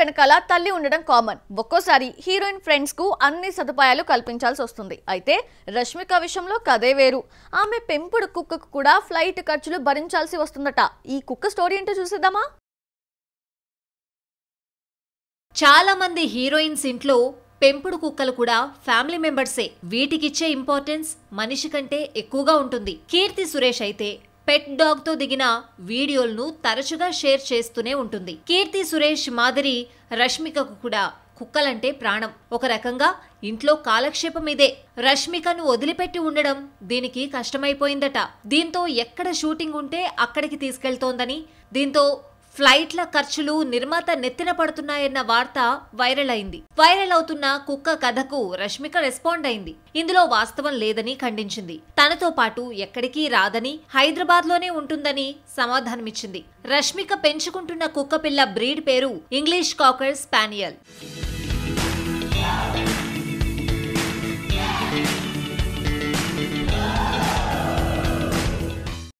వెనకాల తల్లి ఉండడం కామన్ ఒక్కోసారి హీరోయిన్ ఫ్రెండ్స్ కు అన్ని సదుపాయాలు కల్పించాల్సి వస్తుంది అయితే రష్మిక విషయంలో కదే వేరు ఆమె పెంపుడు కుక్కకు కూడా ఫ్లైట్ ఖర్చులు భరించాల్సి వస్తుందట ఈ కుక్క స్టోరీ ఏంటో చూసేద్దామా చాలా మంది హీరోయిన్స్ ఇంట్లో పెంపుడు కుక్కలు కూడా ఫ్యామిలీ మెంబర్సే వీటికిచ్చే ఇంపార్టెన్స్ మనిషి కంటే ఎక్కువగా ఉంటుంది కీర్తి సురేష్ అయితే పెట్ డాగ్తో దిగిన వీడియోలను తరచుగా షేర్ చేస్తూనే ఉంటుంది కీర్తి సురేష్ మాదిరి రష్మికకు కూడా కుక్కలంటే ప్రాణం ఒక రకంగా ఇంట్లో కాలక్షేపం ఇదే రష్మికను వదిలిపెట్టి ఉండడం దీనికి కష్టమైపోయిందట దీంతో ఎక్కడ షూటింగ్ ఉంటే అక్కడికి తీసుకెళ్తోందని దీంతో ఫ్లైట్ల ఖర్చులు నిర్మాత నెత్తిన పడుతున్నాయన్న వార్త వైరల్ అయింది వైరల్ అవుతున్న కుక్క కథకు రష్మిక రెస్పాండ్ అయింది ఇందులో వాస్తవం లేదని ఖండించింది తనతో పాటు ఎక్కడికీ రాదని హైదరాబాద్ లోనే ఉంటుందని సమాధానమిచ్చింది రష్మిక పెంచుకుంటున్న కుక్క పిల్ల బ్రీడ్ పేరు ఇంగ్లీష్ కాకర్ స్పానియల్